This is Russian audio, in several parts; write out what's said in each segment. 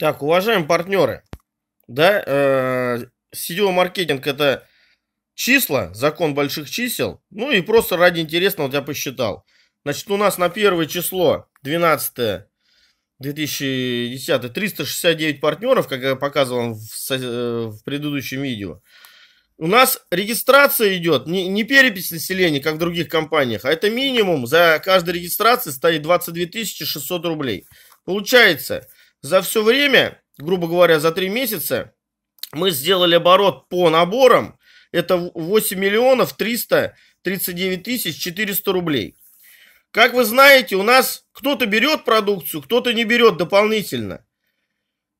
Так, уважаемые партнеры, да, э, маркетинг это числа, закон больших чисел, ну и просто ради интересного я посчитал. Значит, у нас на первое число, 12 2010, 369 партнеров, как я показывал в, э, в предыдущем видео. У нас регистрация идет, не, не перепись населения, как в других компаниях, а это минимум за каждой регистрации стоит 22 600 рублей. Получается, за все время, грубо говоря, за три месяца мы сделали оборот по наборам. Это 8 миллионов 339 тысяч 400 рублей. Как вы знаете, у нас кто-то берет продукцию, кто-то не берет дополнительно.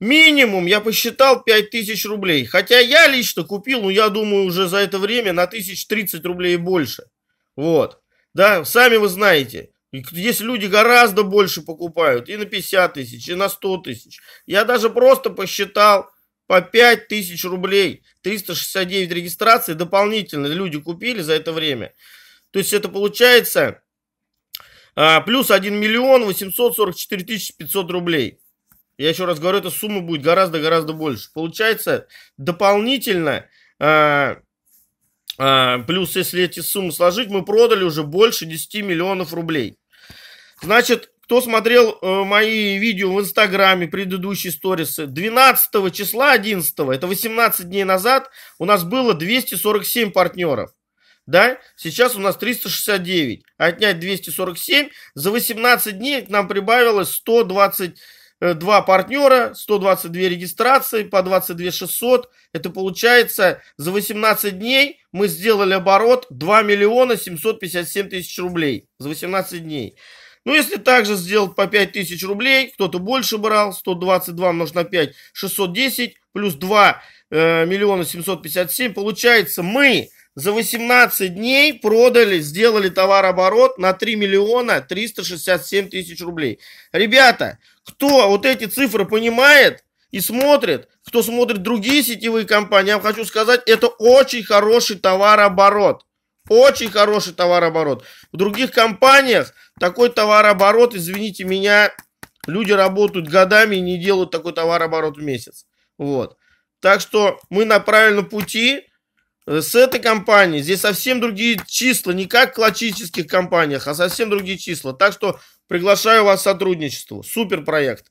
Минимум, я посчитал, 5000 рублей. Хотя я лично купил, ну, я думаю, уже за это время на 1030 рублей больше. Вот. Да, сами вы знаете. И здесь люди гораздо больше покупают. И на 50 тысяч, и на 100 тысяч. Я даже просто посчитал по 5 тысяч рублей. 369 регистраций дополнительно люди купили за это время. То есть это получается а, плюс 1 миллион 844 тысячи 500 рублей. Я еще раз говорю, эта сумма будет гораздо-гораздо больше. Получается дополнительно... А, а, плюс, если эти суммы сложить, мы продали уже больше 10 миллионов рублей. Значит, кто смотрел э, мои видео в Инстаграме, предыдущие сторисы, 12 числа 11, это 18 дней назад, у нас было 247 партнеров. Да? Сейчас у нас 369. Отнять 247. За 18 дней к нам прибавилось 120 Э, два партнера, 122 регистрации по 22 600. Это получается за 18 дней мы сделали оборот 2 миллиона 757 тысяч рублей за 18 дней. Ну, если также сделать по 5 тысяч рублей, кто-то больше брал, 122 умножить на 5, 610, плюс 2 Э, миллиона 757. Получается, мы за 18 дней продали, сделали товарооборот на 3 миллиона 367 тысяч рублей. Ребята, кто вот эти цифры понимает и смотрит, кто смотрит другие сетевые компании, я вам хочу сказать, это очень хороший товарооборот. Очень хороший товарооборот. В других компаниях такой товарооборот, извините меня, люди работают годами и не делают такой товарооборот в месяц. Вот. Так что мы на правильном пути. С этой компанией здесь совсем другие числа, не как в классических компаниях, а совсем другие числа. Так что приглашаю вас к сотрудничеству. Супер проект.